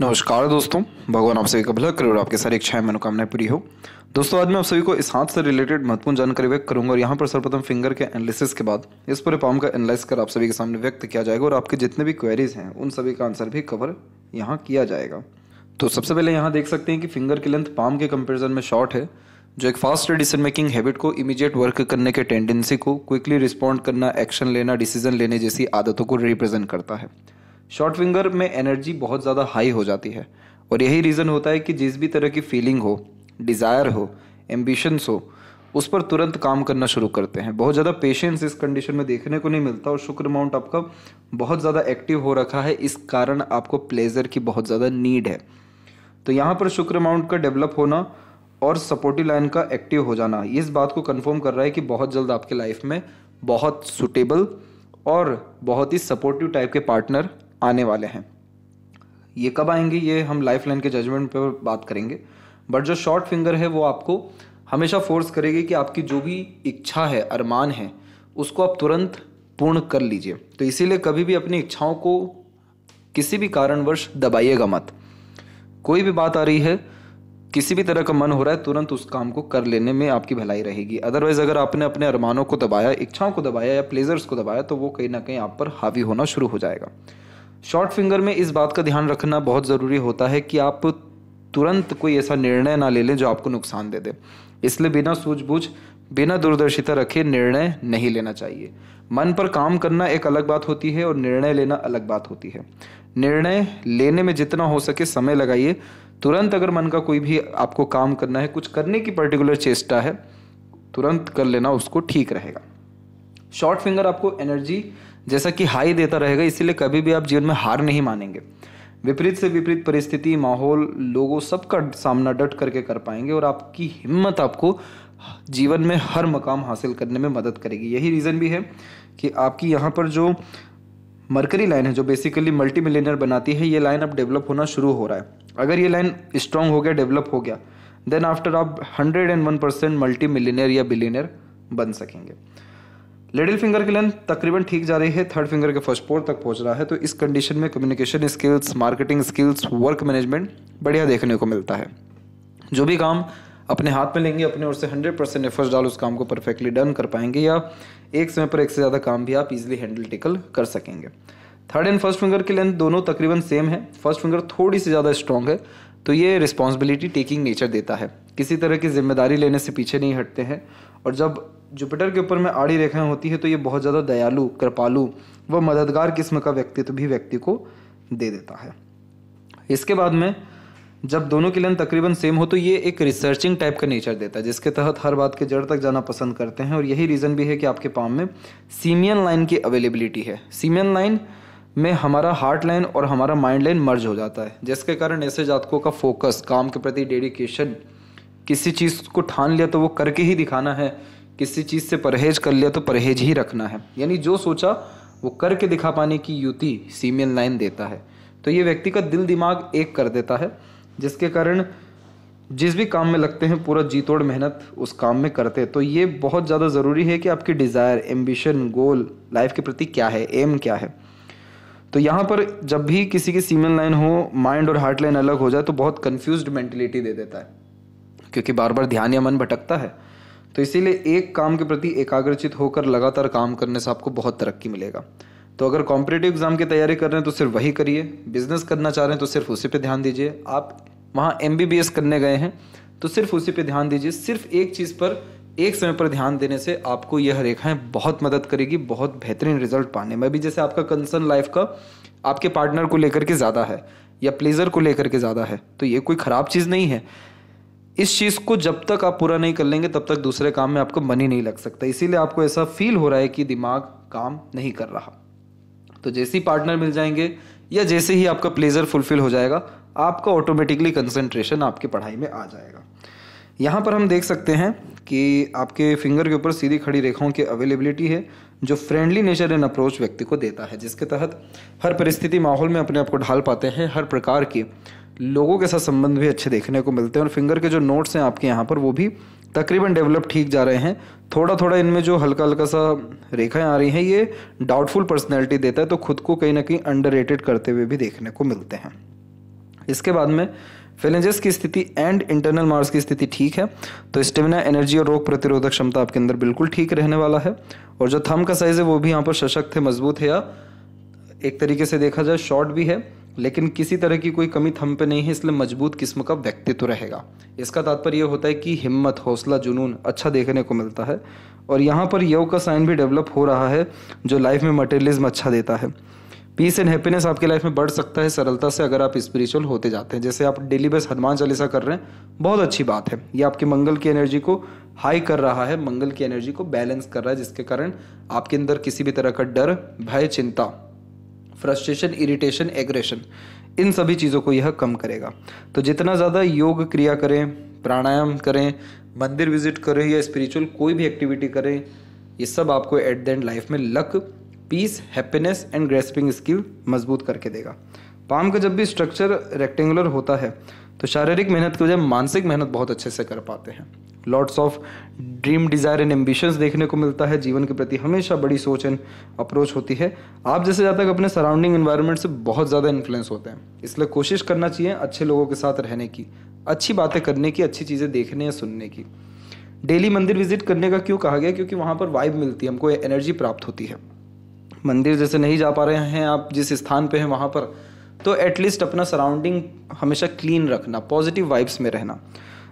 नमस्कार दोस्तों भगवान आप सभी का भला करे और आपके सारी इच्छाएं मनोकामनाएं पूरी हो दोस्तों आज मैं आप सभी को इस हाथ से रिलेटेड महत्वपूर्ण जानकारी व्यक्त करूंगा और यहाँ पर सर्वप्रथम फिंगर के एनालिसिस के बाद इस पूरे पाम का एनालिस कर आप सभी के सामने व्यक्त किया जाएगा और आपके जितने भी क्वेरीज हैं उन सभी का आंसर भी कवर यहाँ किया जाएगा तो सबसे पहले यहाँ देख सकते हैं कि फिंगर की लेंथ पाम के कंपेरिजन में शॉर्ट है जो एक फास्ट डिसीजन मेकिंग हैबिट को इमीडिएट वर्क करने के टेंडेंसी को क्विकली रिस्पॉन्ड करना एक्शन लेना डिसीजन लेने जैसी आदतों को रिप्रेजेंट करता है शॉर्ट फिंगर में एनर्जी बहुत ज़्यादा हाई हो जाती है और यही रीज़न होता है कि जिस भी तरह की फीलिंग हो डिज़ायर हो एम्बिशंस हो उस पर तुरंत काम करना शुरू करते हैं बहुत ज़्यादा पेशेंस इस कंडीशन में देखने को नहीं मिलता और शुक्र माउंट आपका बहुत ज़्यादा एक्टिव हो रखा है इस कारण आपको प्लेजर की बहुत ज़्यादा नीड है तो यहाँ पर शुक्र माउंट का डेवलप होना और सपोर्टिव लाइन का एक्टिव हो जाना इस बात को कंफर्म कर रहा है कि बहुत जल्द आपके लाइफ में बहुत सुटेबल और बहुत ही सपोर्टिव टाइप के पार्टनर आने वाले हैं ये कब आएंगे ये हम लाइफ लाइन के जजमेंट पर बात करेंगे बट जो शॉर्ट फिंगर है वो आपको हमेशा फोर्स करेगी कि आपकी जो भी इच्छा है अरमान है उसको आप तुरंत पूर्ण कर लीजिए तो इसीलिए कभी भी अपनी इच्छाओं को किसी भी कारणवश दबाइएगा मत कोई भी बात आ रही है किसी भी तरह का मन हो रहा है तुरंत उस काम को कर लेने में आपकी भलाई रहेगी अदरवाइज अगर आपने अपने अरमानों को दबाया इच्छाओं को दबाया या प्लेजर्स को दबाया तो वो कहीं ना कहीं आप पर हावी होना शुरू हो जाएगा शॉर्ट फिंगर में इस बात का ध्यान रखना बहुत ज़रूरी होता है कि आप तुरंत कोई ऐसा निर्णय ना ले लें जो आपको नुकसान दे दे इसलिए बिना सूझबूझ बिना दूरदर्शिता रखे निर्णय नहीं लेना चाहिए मन पर काम करना एक अलग बात होती है और निर्णय लेना अलग बात होती है निर्णय लेने में जितना हो सके समय लगाइए तुरंत अगर मन का कोई भी आपको काम करना है कुछ करने की पर्टिकुलर चेष्टा है तुरंत कर लेना उसको ठीक रहेगा शॉर्ट फिंगर आपको एनर्जी जैसा कि हाई देता रहेगा इसीलिए कभी भी आप जीवन में हार नहीं मानेंगे विपरीत से विपरीत परिस्थिति माहौल लोगों सबका सामना डट करके कर पाएंगे और आपकी हिम्मत आपको जीवन में हर मकाम हासिल करने में मदद करेगी यही रीज़न भी है कि आपकी यहाँ पर जो मरकरी लाइन है जो बेसिकली मल्टी मिलीनियर बनाती है ये लाइन अब डेवलप होना शुरू हो रहा है अगर ये लाइन स्ट्रांग हो गया डेवलप हो गया देन आफ्टर आप hundred and one percent multi millionaire या बिलीनियर बन सकेंगे लिडिल फिंगर की लेंथ तकरीबन ठीक जा रही है थर्ड फिंगर के फर्स्ट पोर तक पहुंच रहा है तो इस कंडीशन में communication skills marketing skills work management बढ़िया देखने को मिलता है जो भी काम अपने हाथ में लेंगे अपने ओर से हंड्रेड परसेंट एफर्ट्स डाल उस काम को परफेक्टली डन कर पाएंगे या एक समय पर एक से ज़्यादा काम भी आप इजिली हैंडल टिकल कर सकेंगे थर्ड एंड फर्स्ट फिंगर की लेंथ दोनों तकरीबन सेम है फर्स्ट फिंगर थोड़ी सी ज़्यादा स्ट्रॉन्ग है तो ये रिस्पॉन्सिबिलिटी टेकिंग नेचर देता है किसी तरह की जिम्मेदारी लेने से पीछे नहीं हटते हैं और जब जुपिटर के ऊपर में आड़ी रेखाएं होती है तो ये बहुत ज़्यादा दयालु कृपालु व मददगार किस्म का व्यक्तित्व भी व्यक्ति को दे देता है इसके बाद में जब दोनों के लेंथ तकरीबन सेम हो तो ये एक रिसर्चिंग टाइप का नेचर देता है जिसके तहत हर बात के जड़ तक जाना पसंद करते हैं और यही रीज़न भी है कि आपके पाम में सीमियन लाइन की अवेलेबिलिटी है सीमियन लाइन में हमारा हार्ट लाइन और हमारा माइंड लाइन मर्ज हो जाता है जिसके कारण ऐसे जातकों का फोकस काम के प्रति डेडिकेशन किसी चीज़ को ठान लिया तो वो करके ही दिखाना है किसी चीज़ से परहेज कर लिया तो परहेज ही रखना है यानी जो सोचा वो करके दिखा पाने की युति सीमियन लाइन देता है तो ये व्यक्ति का दिल दिमाग एक कर देता है जिसके कारण जिस भी काम में लगते हैं पूरा जी तोड़ मेहनत उस काम में करते हैं तो ये बहुत ज़्यादा ज़रूरी है कि आपकी डिज़ायर एम्बिशन गोल लाइफ के प्रति क्या है एम क्या है तो यहाँ पर जब भी किसी की सीमियन लाइन हो माइंड और हार्ट लाइन अलग हो जाए तो बहुत कन्फ्यूज मेंटिलिटी दे देता है क्योंकि बार बार ध्यान या मन भटकता है तो इसीलिए एक काम के प्रति एकाग्रचित होकर लगातार काम करने से आपको बहुत तरक्की मिलेगा तो अगर कॉम्पिटेटिव एग्ज़ाम की तैयारी कर रहे हैं तो सिर्फ वही करिए बिजनेस करना चाह रहे हैं तो सिर्फ उसी पर ध्यान दीजिए आप वहाँ एम करने गए हैं तो सिर्फ उसी पर ध्यान दीजिए सिर्फ एक चीज़ पर एक समय पर ध्यान देने से आपको यह रेखाएं बहुत मदद करेगी बहुत बेहतरीन रिजल्ट पाने में भी जैसे आपका कंसर्न लाइफ का आपके पार्टनर को लेकर के ज़्यादा है या प्लेजर को लेकर के ज़्यादा है तो ये कोई ख़राब चीज़ नहीं है इस चीज़ को जब तक आप पूरा नहीं कर लेंगे तब तक दूसरे काम में आपको मन ही नहीं लग सकता इसीलिए आपको ऐसा फील हो रहा है कि दिमाग काम नहीं कर रहा तो जैसे ही पार्टनर मिल जाएंगे या जैसे ही आपका प्लेजर फुलफिल हो जाएगा आपका ऑटोमेटिकली कंसंट्रेशन आपकी पढ़ाई में आ जाएगा यहाँ पर हम देख सकते हैं कि आपके फिंगर के ऊपर सीधी खड़ी रेखाओं की अवेलेबिलिटी है जो फ्रेंडली नेचर एंड अप्रोच व्यक्ति को देता है जिसके तहत हर परिस्थिति माहौल में अपने आप को ढाल पाते हैं हर प्रकार के लोगों के साथ संबंध भी अच्छे देखने को मिलते हैं और फिंगर के जो नोट्स हैं आपके यहाँ पर वो भी तकरीबन डेवलप ठीक जा रहे हैं थोड़ा थोड़ा इनमें जो हल्का हल्का सा रेखाएं आ रही हैं ये डाउटफुल पर्सनैलिटी देता है तो खुद को कहीं ना कहीं अंडर करते हुए भी देखने को मिलते हैं इसके बाद में फेलेंजेस की स्थिति एंड इंटरनल मार्स की स्थिति ठीक है तो स्टेमिना एनर्जी और रोग प्रतिरोधक क्षमता आपके अंदर बिल्कुल ठीक रहने वाला है और जो थम का साइज़ है वो भी यहाँ पर सशक्त है मजबूत है या एक तरीके से देखा जाए शॉर्ट भी है लेकिन किसी तरह की कोई कमी थम पे नहीं है इसलिए मजबूत किस्म का व्यक्तित्व तो रहेगा इसका तात्पर्य यह होता है कि हिम्मत हौसला जुनून अच्छा देखने को मिलता है और यहाँ पर योग का साइन भी डेवलप हो रहा है जो लाइफ में मटेरियलिज्म अच्छा देता है पीस एंड हैप्पीनेस आपकी लाइफ में बढ़ सकता है सरलता से अगर आप स्पिरिचुअल होते जाते हैं जैसे आप डेली बेस हनुमान चालीसा कर रहे हैं बहुत अच्छी बात है ये आपके मंगल की एनर्जी को हाई कर रहा है मंगल की एनर्जी को बैलेंस कर रहा है जिसके कारण आपके अंदर किसी भी तरह का डर भय चिंता फ्रस्ट्रेशन इरिटेशन एग्रेशन इन सभी चीज़ों को यह कम करेगा तो जितना ज़्यादा योग क्रिया करें प्राणायाम करें मंदिर विजिट करें या स्पिरिचुअल कोई भी एक्टिविटी करें ये सब आपको एट द एंड लाइफ में luck peace happiness and grasping skill मजबूत करके देगा पाम का जब भी स्ट्रक्चर रेक्टेंगुलर होता है तो शारीरिक मेहनत की वजह मानसिक मेहनत बहुत अच्छे से कर पाते हैं lots of dream desire and ambitions देखने को मिलता है जीवन के प्रति हमेशा बड़ी सोच एंड अप्रोच होती है आप जैसे ज़्यादा अपने सराउंडिंग इन्वायरमेंट से बहुत ज़्यादा इन्फ्लुएंस होते हैं इसलिए कोशिश करना चाहिए अच्छे लोगों के साथ रहने की अच्छी बातें करने की अच्छी चीज़ें देखने या सुनने की डेली मंदिर विजिट करने का क्यों कहा गया क्योंकि वहाँ पर वाइब मिलती है हमको एनर्जी प्राप्त होती है मंदिर जैसे नहीं जा पा रहे हैं आप जिस स्थान पे हैं वहाँ पर तो एटलीस्ट अपना सराउंडिंग हमेशा क्लीन रखना पॉजिटिव वाइब्स में रहना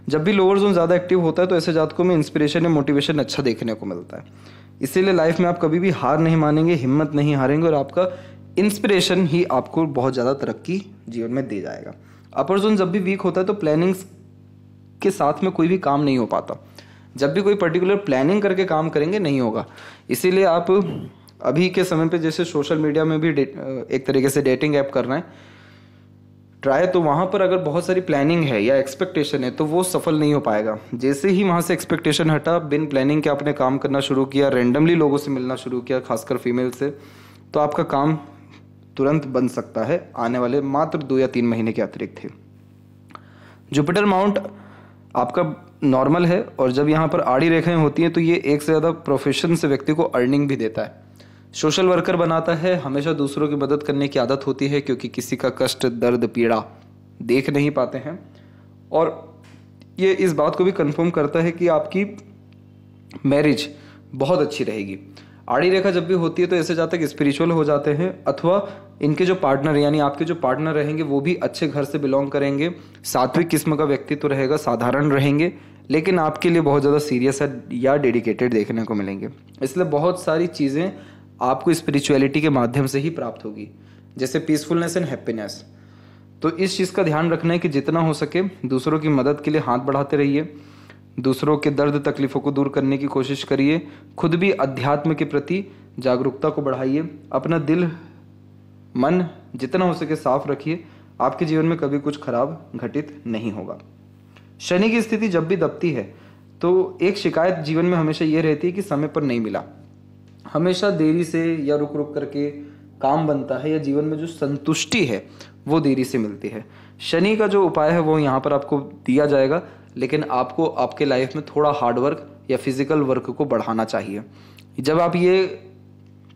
जब भी लोअर जोन ज़्यादा एक्टिव होता है तो ऐसे जातकों में इंस्पिरेशन या मोटिवेशन अच्छा देखने को मिलता है इसीलिए लाइफ में आप कभी भी हार नहीं मानेंगे हिम्मत नहीं हारेंगे और आपका इंस्पिरेशन ही आपको बहुत ज़्यादा तरक्की जीवन में दे जाएगा अपर जोन जब भी वीक होता है तो प्लानिंग्स के साथ में कोई भी काम नहीं हो पाता जब भी कोई पर्टिकुलर प्लानिंग करके काम करेंगे नहीं होगा इसीलिए आप अभी के समय पे जैसे सोशल मीडिया में भी एक तरीके से डेटिंग ऐप करना है ट्राई तो वहाँ पर अगर बहुत सारी प्लानिंग है या एक्सपेक्टेशन है तो वो सफल नहीं हो पाएगा जैसे ही वहाँ से एक्सपेक्टेशन हटा बिन प्लानिंग के आपने काम करना शुरू किया रेंडमली लोगों से मिलना शुरू किया खासकर फीमेल से तो आपका काम तुरंत बन सकता है आने वाले मात्र दो या तीन महीने के अतिरिक्त थे जुपिटर माउंट आपका नॉर्मल है और जब यहाँ पर आड़ी रेखाएं होती हैं तो ये एक से ज़्यादा प्रोफेशन से व्यक्ति को अर्निंग भी देता है सोशल वर्कर बनाता है हमेशा दूसरों की मदद करने की आदत होती है क्योंकि किसी का कष्ट दर्द पीड़ा देख नहीं पाते हैं और ये इस बात को भी कंफर्म करता है कि आपकी मैरिज बहुत अच्छी रहेगी आड़ी रेखा जब भी होती है तो ऐसे जातक स्पिरिचुअल हो जाते हैं अथवा इनके जो पार्टनर यानी आपके जो पार्टनर रहेंगे वो भी अच्छे घर से बिलोंग करेंगे सात्विक किस्म का व्यक्तित्व रहेगा साधारण रहेंगे लेकिन आपके लिए बहुत ज़्यादा सीरियस है या डेडिकेटेड देखने को मिलेंगे इसलिए बहुत सारी चीज़ें आपको स्पिरिचुअलिटी के माध्यम से ही प्राप्त होगी जैसे पीसफुलनेस एंड हैप्पीनेस तो इस चीज़ का ध्यान रखना है कि जितना हो सके दूसरों की मदद के लिए हाथ बढ़ाते रहिए दूसरों के दर्द तकलीफ़ों को दूर करने की कोशिश करिए खुद भी अध्यात्म के प्रति जागरूकता को बढ़ाइए अपना दिल मन जितना हो सके साफ रखिए आपके जीवन में कभी कुछ खराब घटित नहीं होगा शनि की स्थिति जब भी दबती है तो एक शिकायत जीवन में हमेशा ये रहती है कि समय पर नहीं मिला हमेशा देरी से या रुक रुक करके काम बनता है या जीवन में जो संतुष्टि है वो देरी से मिलती है शनि का जो उपाय है वो यहाँ पर आपको दिया जाएगा लेकिन आपको आपके लाइफ में थोड़ा हार्डवर्क या फिजिकल वर्क को बढ़ाना चाहिए जब आप ये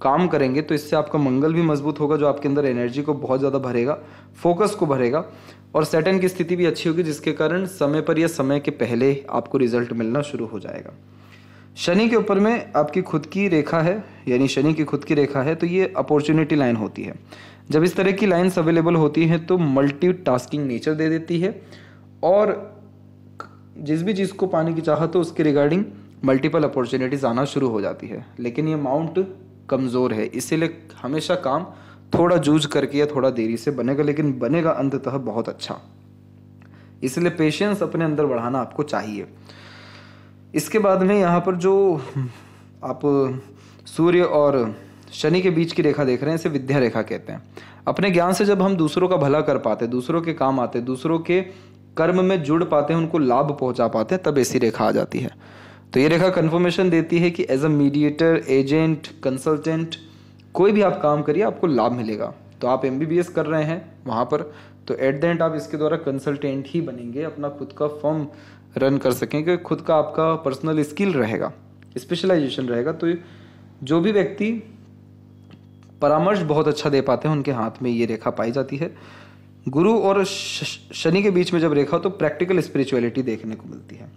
काम करेंगे तो इससे आपका मंगल भी मजबूत होगा जो आपके अंदर एनर्जी को बहुत ज़्यादा भरेगा फोकस को भरेगा और सेटन की स्थिति भी अच्छी होगी जिसके कारण समय पर या समय के पहले आपको रिजल्ट मिलना शुरू हो जाएगा शनि के ऊपर में आपकी खुद की रेखा है यानी शनि की खुद की रेखा है तो ये अपॉर्चुनिटी लाइन होती है जब इस तरह की लाइन्स अवेलेबल होती हैं तो मल्टीटास्किंग नेचर दे देती है और जिस भी चीज़ को पाने की चाहत हो उसके रिगार्डिंग मल्टीपल अपॉर्चुनिटीज़ आना शुरू हो जाती है लेकिन ये अमाउंट कमज़ोर है इसीलिए हमेशा काम थोड़ा जूझ करके या थोड़ा देरी से बनेगा लेकिन बनेगा अंततः बहुत अच्छा इसलिए पेशेंस अपने अंदर बढ़ाना आपको चाहिए इसके बाद में यहाँ पर जो आप सूर्य और शनि के बीच की रेखा देख रहे हैं इसे विद्या रेखा कहते हैं अपने ज्ञान से जब हम दूसरों का भला कर पाते दूसरों के काम आते दूसरों के कर्म में जुड़ पाते हैं उनको लाभ पहुंचा पाते हैं तब ऐसी रेखा आ जाती है तो ये रेखा कन्फर्मेशन देती है कि as a mediator agent consultant कोई भी आप काम करिए आपको लाभ मिलेगा तो आप एम कर रहे हैं वहाँ पर तो एट द एंड आप इसके द्वारा कंसल्टेंट ही बनेंगे अपना खुद का फॉर्म रन कर सकें कि खुद का आपका पर्सनल स्किल रहेगा स्पेशलाइजेशन रहेगा तो जो भी व्यक्ति परामर्श बहुत अच्छा दे पाते हैं उनके हाथ में ये रेखा पाई जाती है गुरु और शनि के बीच में जब रेखा हो तो प्रैक्टिकल स्पिरिचुअलिटी देखने को मिलती है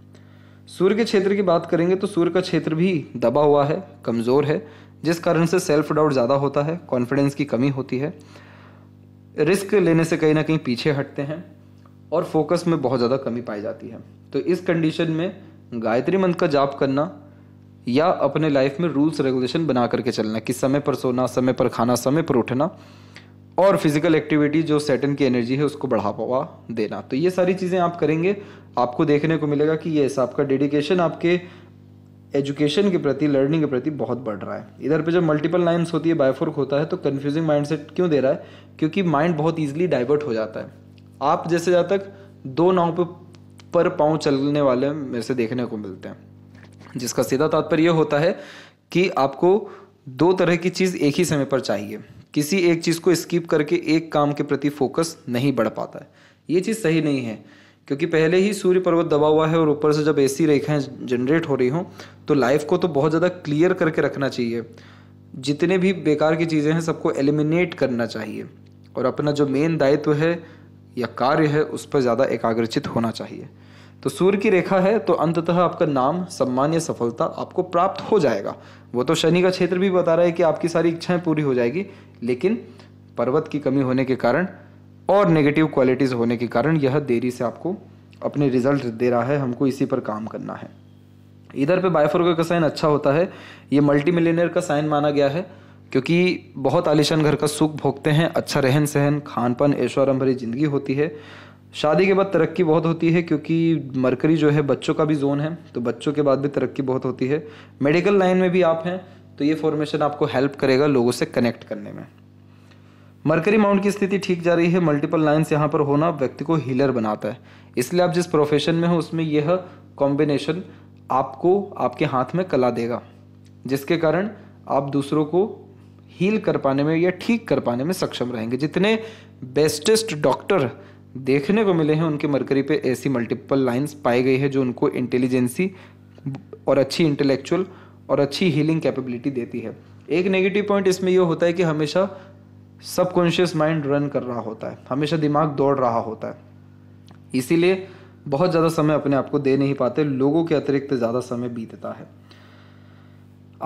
सूर्य के क्षेत्र की बात करेंगे तो सूर्य का क्षेत्र भी दबा हुआ है कमज़ोर है जिस कारण से सेल्फ डाउट ज़्यादा होता है कॉन्फिडेंस की कमी होती है रिस्क लेने से कहीं ना कहीं पीछे हटते हैं और फोकस में बहुत ज़्यादा कमी पाई जाती है तो इस कंडीशन में गायत्री मंत्र का जाप करना या अपने लाइफ में रूल्स रेगुलेशन बना करके चलना कि समय पर सोना समय पर खाना समय पर उठना और फिजिकल एक्टिविटी जो सेटन की एनर्जी है उसको बढ़ावा देना तो ये सारी चीज़ें आप करेंगे आपको देखने को मिलेगा कि ये आपका डेडिकेशन आपके एजुकेशन के प्रति लर्निंग के प्रति बहुत बढ़ रहा है इधर पे जब मल्टीपल लाइन्स होती है बायफोर्क होता है तो कन्फ्यूजिंग माइंड क्यों दे रहा है क्योंकि माइंड बहुत ईजिली डाइवर्ट हो जाता है आप जैसे जहाँ तक दो नाव पे पर पाँव चलने वाले मेरे से देखने को मिलते हैं जिसका सीधा तात्पर्य यह होता है कि आपको दो तरह की चीज़ एक ही समय पर चाहिए किसी एक चीज़ को स्किप करके एक काम के प्रति फोकस नहीं बढ़ पाता है ये चीज़ सही नहीं है क्योंकि पहले ही सूर्य पर्वत दबा हुआ है और ऊपर से जब ऐसी रेखाएं जनरेट हो रही हों तो लाइफ को तो बहुत ज़्यादा क्लियर करके रखना चाहिए जितने भी बेकार की चीज़ें हैं सबको एलिमिनेट करना चाहिए और अपना जो मेन दायित्व है या कार्य है उस पर ज़्यादा एकाग्रचित होना चाहिए तो सूर्य की रेखा है तो अंततः आपका नाम सम्मान या सफलता आपको प्राप्त हो जाएगा वो तो शनि का क्षेत्र भी बता रहा है कि आपकी सारी इच्छाएं पूरी हो जाएगी लेकिन पर्वत की कमी होने के कारण और नेगेटिव क्वालिटीज़ होने के कारण यह देरी से आपको अपने रिजल्ट दे रहा है हमको इसी पर काम करना है इधर पे बायफर्गो का साइन अच्छा होता है ये मल्टी का साइन माना गया है क्योंकि बहुत आलिशान घर का सुख भोगते हैं अच्छा रहन सहन खान पान ऐश्वर्य भरी ज़िंदगी होती है शादी के बाद तरक्की बहुत होती है क्योंकि मरकरी जो है बच्चों का भी जोन है तो बच्चों के बाद भी तरक्की बहुत होती है मेडिकल लाइन में भी आप हैं तो ये फॉर्मेशन आपको हेल्प करेगा लोगों से कनेक्ट करने में मरकरी माउंट की स्थिति ठीक जा रही है मल्टीपल लाइन यहाँ पर होना व्यक्ति को हीलर बनाता है इसलिए आप जिस प्रोफेशन में हो उसमें यह कॉम्बिनेशन आपको आपके हाथ में कला देगा जिसके कारण आप दूसरों को हील कर पाने में या ठीक कर पाने में सक्षम रहेंगे जितने बेस्टेस्ट डॉक्टर देखने को मिले हैं उनके मरकरी पे ऐसी मल्टीपल लाइंस पाई गई है जो उनको इंटेलिजेंसी और अच्छी इंटेलेक्चुअल और अच्छी हीलिंग कैपेबिलिटी देती है एक नेगेटिव पॉइंट इसमें यह होता है कि हमेशा सबकॉन्शियस माइंड रन कर रहा होता है हमेशा दिमाग दौड़ रहा होता है इसीलिए बहुत ज़्यादा समय अपने आप को दे नहीं पाते लोगों के अतिरिक्त ज़्यादा समय बीतता है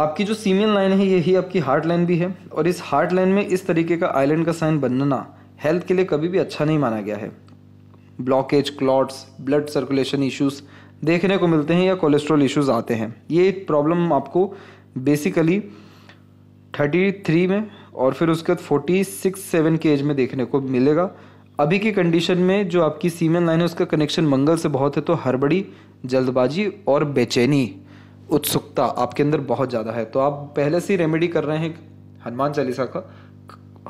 आपकी जो सीमियन लाइन है यही आपकी हार्ट लाइन भी है और इस हार्ट लाइन में इस तरीके का आइलैंड का साइन बनना हेल्थ के लिए कभी भी अच्छा नहीं माना गया है blockage clots blood circulation issues देखने को मिलते हैं या कोलेस्ट्रॉल इश्यूज आते हैं ये प्रॉब्लम आपको बेसिकली थर्टी थ्री में और फिर उसके बाद फोर्टी सिक्स सेवन के एज में देखने को मिलेगा अभी की कंडीशन में जो आपकी सीमेन लाइन है उसका कनेक्शन मंगल से बहुत है तो हरबड़ी जल्दबाजी और बेचैनी उत्सुकता आपके अंदर बहुत ज़्यादा है तो आप पहले से ही रेमेडी कर रहे हैं हनुमान चालीसा का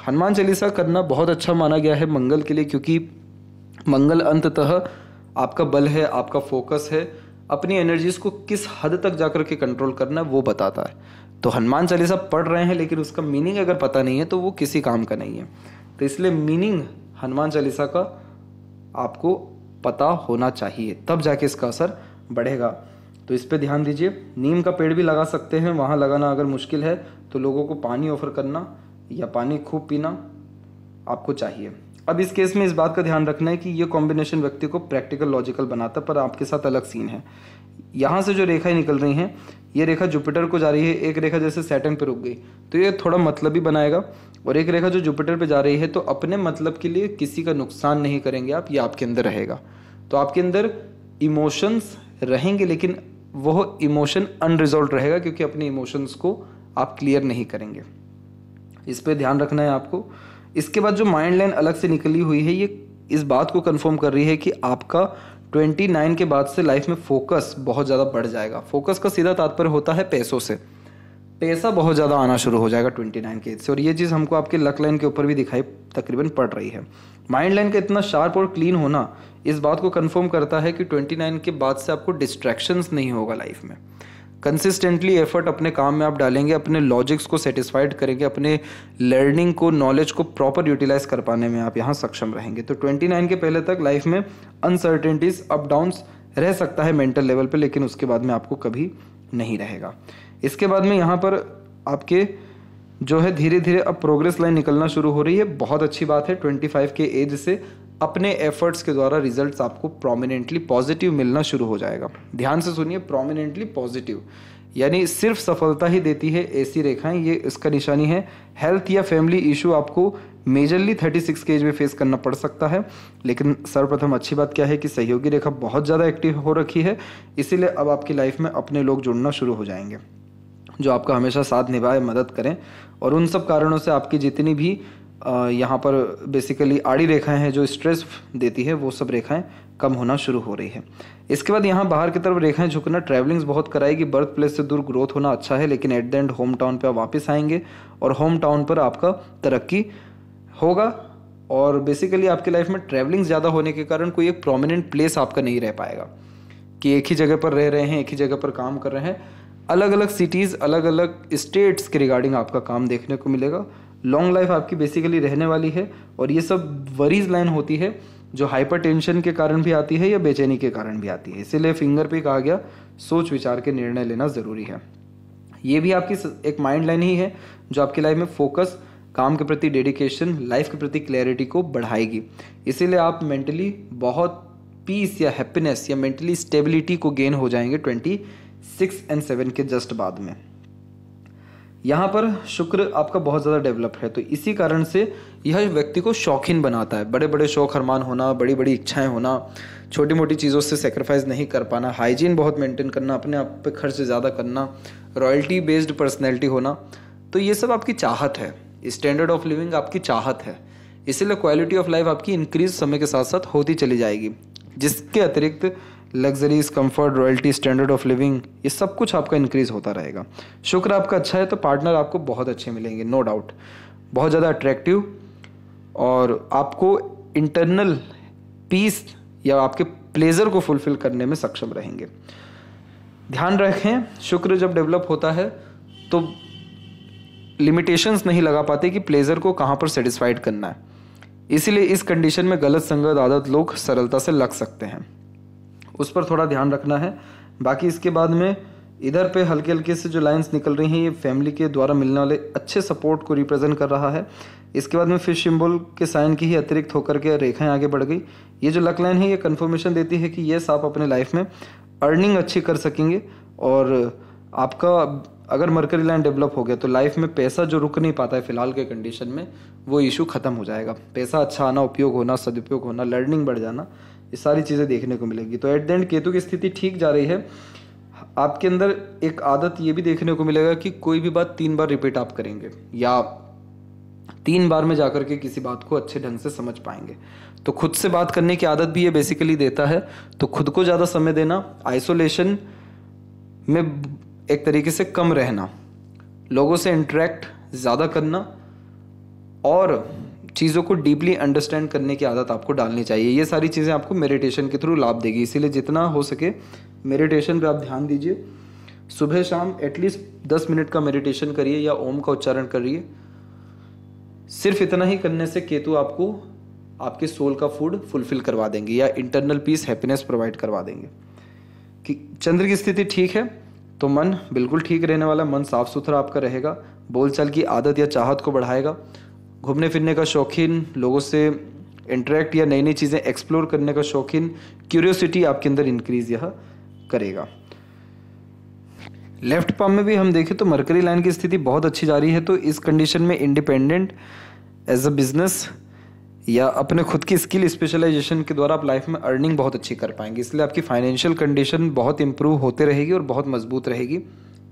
हनुमान चालीसा करना बहुत अच्छा माना गया है मंगल के लिए क्योंकि मंगल अंततः आपका बल है आपका फोकस है अपनी एनर्जीज को किस हद तक जाकर के कंट्रोल करना है वो बताता है तो हनुमान चालीसा पढ़ रहे हैं लेकिन उसका मीनिंग अगर पता नहीं है तो वो किसी काम का नहीं है तो इसलिए मीनिंग हनुमान चालीसा का आपको पता होना चाहिए तब जाके इसका असर बढ़ेगा तो इस पर ध्यान दीजिए नीम का पेड़ भी लगा सकते हैं वहाँ लगाना अगर मुश्किल है तो लोगों को पानी ऑफर करना या पानी खूब पीना आपको चाहिए अब इस केस में इस बात का ध्यान रखना है कि ये कॉम्बिनेशन व्यक्ति को प्रैक्टिकल लॉजिकल बनाता पर आपके साथ अलग सीन है यहाँ से जो रेखाएं निकल रही हैं ये रेखा जुपिटर को जा रही है एक रेखा जैसे सैटन पर रुक गई तो ये थोड़ा मतलब ही बनाएगा और एक रेखा जो जुपिटर पर जा रही है तो अपने मतलब के लिए किसी का नुकसान नहीं करेंगे आप ये आपके अंदर रहेगा तो आपके अंदर इमोशंस रहेंगे लेकिन वह इमोशन अनरिजॉल्व रहेगा क्योंकि अपने इमोशंस को आप क्लियर नहीं करेंगे इस पर ध्यान रखना है आपको इसके बाद जो माइंड लाइन अलग से निकली हुई है ये इस बात को कंफर्म कर रही है कि आपका 29 के बाद से लाइफ में फोकस बहुत ज़्यादा बढ़ जाएगा फोकस का सीधा तात्पर्य होता है पैसों से पैसा बहुत ज़्यादा आना शुरू हो जाएगा ट्वेंटी नाइन के एज से और ये चीज़ हमको आपके लक लाइन के ऊपर भी दिखाई तकरीबन पड़ रही है माइंड लाइन का इतना शार्प और क्लीन होना इस बात को कंफर्म करता है कि ट्वेंटी नाइन के बाद से आपको डिस्ट्रैक्शंस नहीं होगा लाइफ में कंसिस्टेंटली एफर्ट अपने काम में आप डालेंगे अपने लॉजिक्स को सेटिस्फाइड करेंगे अपने लर्निंग को नॉलेज को प्रॉपर यूटिलाइज कर पाने में आप यहाँ सक्षम रहेंगे तो ट्वेंटी नाइन के पहले तक लाइफ में अनसर्टेंटीज अप डाउन्स रह सकता है मेंटल लेवल पर लेकिन उसके बाद में आपको कभी नहीं रहेगा इसके बाद में यहाँ पर आपके जो है धीरे धीरे अब प्रोग्रेस लाइन निकलना शुरू हो रही है बहुत अच्छी बात है 25 के एज से अपने एफर्ट्स के द्वारा रिजल्ट्स आपको प्रोमिनेंटली पॉजिटिव मिलना शुरू हो जाएगा ध्यान से सुनिए प्रोमिनेंटली पॉजिटिव यानी सिर्फ सफलता ही देती है ऐसी रेखाएं ये इसका निशानी है हेल्थ या फैमिली इशू आपको मेजरली 36 के एज में फेस करना पड़ सकता है लेकिन सर्वप्रथम अच्छी बात क्या है कि सहयोगी रेखा बहुत ज़्यादा एक्टिव हो रखी है इसीलिए अब आपकी लाइफ में अपने लोग जुड़ना शुरू हो जाएंगे जो आपका हमेशा साथ निभाए मदद करें और उन सब कारणों से आपकी जितनी भी यहाँ पर बेसिकली आड़ी रेखाएं हैं जो स्ट्रेस देती है वो सब रेखाएं कम होना शुरू हो रही है इसके बाद यहाँ बाहर की तरफ रेखाएं झुकना ट्रैवलिंग्स बहुत कराएगी बर्थ प्लेस से दूर ग्रोथ होना अच्छा है लेकिन at the end home town पर आप वापस आएंगे और होम टाउन पर आपका तरक्की होगा और बेसिकली आपकी लाइफ में ट्रैवलिंग ज़्यादा होने के कारण कोई एक प्रोमिनेंट प्लेस आपका नहीं रह पाएगा कि एक ही जगह पर रह रहे हैं एक ही जगह पर काम कर रहे हैं अलग अलग सिटीज़ अलग अलग स्टेट्स के रिगार्डिंग आपका काम देखने को मिलेगा लॉन्ग लाइफ आपकी बेसिकली रहने वाली है और ये सब वरीज लाइन होती है जो हाइपर के कारण भी आती है या बेचैनी के कारण भी आती है इसीलिए फिंगर पे कहा गया सोच विचार के निर्णय लेना ज़रूरी है ये भी आपकी एक माइंड लाइन ही है जो आपकी लाइफ में फोकस काम के प्रति डेडिकेशन लाइफ के प्रति क्लैरिटी को बढ़ाएगी इसीलिए आप मेंटली बहुत पीस या हैप्पीनेस या मेंटली स्टेबिलिटी को गेन हो जाएंगे ट्वेंटी सिक्स एंड सेवन के जस्ट बाद में यहाँ पर शुक्र आपका बहुत ज़्यादा डेवलप है तो इसी कारण से यह व्यक्ति को शौकीन बनाता है बड़े बड़े शौक अरमान होना बड़ी बड़ी इच्छाएं होना छोटी मोटी चीज़ों से सेक्रीफाइस नहीं कर पाना हाइजीन बहुत मेंटेन करना अपने आप पे खर्च ज़्यादा करना रॉयल्टी बेस्ड पर्सनैलिटी होना तो ये सब आपकी चाहत है स्टैंडर्ड ऑफ लिविंग आपकी चाहत है इसीलिए क्वालिटी ऑफ लाइफ आपकी इंक्रीज समय के साथ साथ होती चली जाएगी जिसके अतिरिक्त luxuries comfort royalty standard of living ये सब कुछ आपका इंक्रीज होता रहेगा शुक्र आपका अच्छा है तो पार्टनर आपको बहुत अच्छे मिलेंगे नो डाउट बहुत ज़्यादा अट्रैक्टिव और आपको इंटरनल पीस या आपके प्लेजर को फुलफिल करने में सक्षम रहेंगे ध्यान रखें शुक्र जब डेवलप होता है तो लिमिटेशंस नहीं लगा पाते कि प्लेजर को कहाँ पर सेटिस्फाइड करना है इसीलिए इस कंडीशन में गलत संगत आदत लोग सरलता से लग सकते हैं उस पर थोड़ा ध्यान रखना है बाकी इसके बाद में इधर पे हल्के हल्के से जो लाइंस निकल रही हैं ये फैमिली के द्वारा मिलने वाले अच्छे सपोर्ट को रिप्रेजेंट कर रहा है इसके बाद में फिर सिम्बल के साइन की ही अतिरिक्त होकर के रेखाएं आगे बढ़ गई ये जो लक लाइन है ये कन्फर्मेशन देती है कि येस आप अपने लाइफ में अर्निंग अच्छी कर सकेंगे और आपका अगर मरकरी लाइन डेवलप हो गया तो लाइफ में पैसा जो रुक नहीं पाता है फिलहाल के कंडीशन में वो इशू ख़त्म हो जाएगा पैसा अच्छा आना उपयोग होना सदुपयोग होना लर्निंग बढ़ जाना ये सारी चीज़ें देखने को मिलेगी तो एट द एंड केतु की स्थिति ठीक जा रही है आपके अंदर एक आदत ये भी देखने को मिलेगा कि कोई भी बात तीन बार रिपीट आप करेंगे या तीन बार में जाकर के किसी बात को अच्छे ढंग से समझ पाएंगे तो खुद से बात करने की आदत भी ये बेसिकली देता है तो खुद को ज़्यादा समय देना आइसोलेशन में एक तरीके से कम रहना लोगों से इंटरेक्ट ज़्यादा करना और चीज़ों को डीपली अंडरस्टैंड करने की आदत आपको डालनी चाहिए ये सारी चीज़ें आपको मेडिटेशन के थ्रू लाभ देगी इसीलिए जितना हो सके मेडिटेशन पर आप ध्यान दीजिए सुबह शाम एटलीस्ट दस मिनट का मेडिटेशन करिए या ओम का उच्चारण करिए सिर्फ इतना ही करने से केतु आपको आपके सोल का फूड फुलफिल करवा देंगे या इंटरनल पीस हैप्पीनेस प्रोवाइड करवा देंगे कि चंद्र की स्थिति ठीक है तो मन बिल्कुल ठीक रहने वाला मन साफ सुथरा आपका रहेगा बोलचाल की आदत या चाहत को बढ़ाएगा घूमने फिरने का शौकीन लोगों से इंटरेक्ट या नई नई चीज़ें एक्सप्लोर करने का शौकीन क्यूरियोसिटी आपके अंदर इंक्रीज यह करेगा लेफ्ट पाम में भी हम देखें तो मरकरी लाइन की स्थिति बहुत अच्छी जा रही है तो इस कंडीशन में इंडिपेंडेंट एज अ बिजनेस या अपने खुद की स्किल स्पेशलाइजेशन के द्वारा आप लाइफ में अर्निंग बहुत अच्छी कर पाएंगे इसलिए आपकी फाइनेंशियल कंडीशन बहुत इंप्रूव होते रहेगी और बहुत मजबूत रहेगी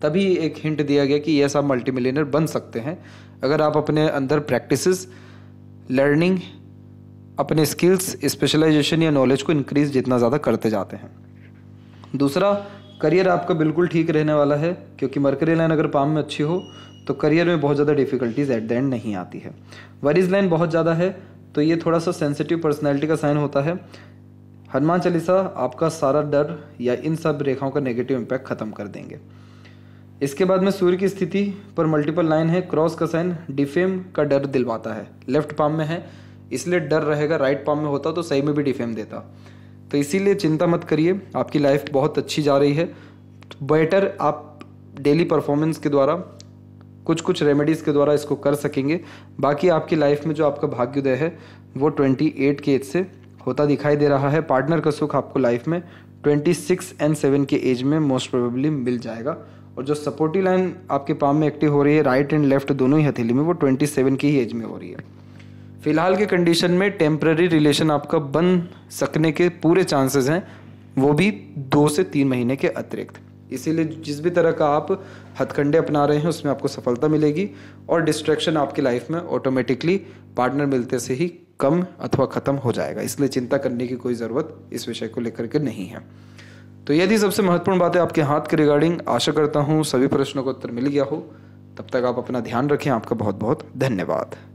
तभी एक हिंट दिया गया कि यस आप मल्टी मिलियनर बन सकते हैं अगर आप अपने अंदर प्रैक्टिस लर्निंग अपने स्किल्स स्पेशलाइजेशन या नॉलेज को इंक्रीज जितना ज़्यादा करते जाते हैं दूसरा करियर आपका बिल्कुल ठीक रहने वाला है क्योंकि मर्करी लाइन अगर पाम में अच्छी हो तो करियर में बहुत ज़्यादा डिफिकल्टीज एट द एंड नहीं आती है वरीज लाइन बहुत ज़्यादा है तो ये थोड़ा सा सेंसिटिव पर्सनैलिटी का साइन होता है हनुमान चालीसा आपका सारा डर या इन सब रेखाओं का नेगेटिव इम्पैक्ट ख़त्म कर देंगे इसके बाद में सूर्य की स्थिति पर मल्टीपल लाइन है क्रॉस का साइन डिफेम का डर दिलवाता है लेफ्ट पाम में है इसलिए डर रहेगा राइट पाम में होता तो सही में भी डिफेम देता तो इसीलिए चिंता मत करिए आपकी लाइफ बहुत अच्छी जा रही है बेटर आप डेली परफॉर्मेंस के द्वारा कुछ कुछ रेमेडीज़ के द्वारा इसको कर सकेंगे बाकी आपकी लाइफ में जो आपका भाग्योदय है वो ट्वेंटी एट के एज से होता दिखाई दे रहा है पार्टनर का सुख आपको लाइफ में ट्वेंटी सिक्स एंड सेवन के एज में मोस्ट प्रोबेबली मिल जाएगा और जो सपोर्टिव लाइन आपके पाम में एक्टिव हो रही है राइट एंड लेफ्ट दोनों ही हथेली में वो 27 की ही एज में हो रही है फिलहाल के कंडीशन में टेम्प्ररी रिलेशन आपका बन सकने के पूरे चांसेस हैं वो भी दो से तीन महीने के अतिरिक्त इसीलिए जिस भी तरह का आप हथकंडे अपना रहे हैं उसमें आपको सफलता मिलेगी और डिस्ट्रैक्शन आपकी लाइफ में ऑटोमेटिकली पार्टनर मिलते से ही कम अथवा ख़त्म हो जाएगा इसलिए चिंता करने की कोई ज़रूरत इस विषय को लेकर के नहीं है तो यदि सबसे महत्वपूर्ण बातें आपके हाथ के रिगार्डिंग आशा करता हूँ सभी प्रश्नों का उत्तर मिल गया हो तब तक आप अपना ध्यान रखें आपका बहुत बहुत धन्यवाद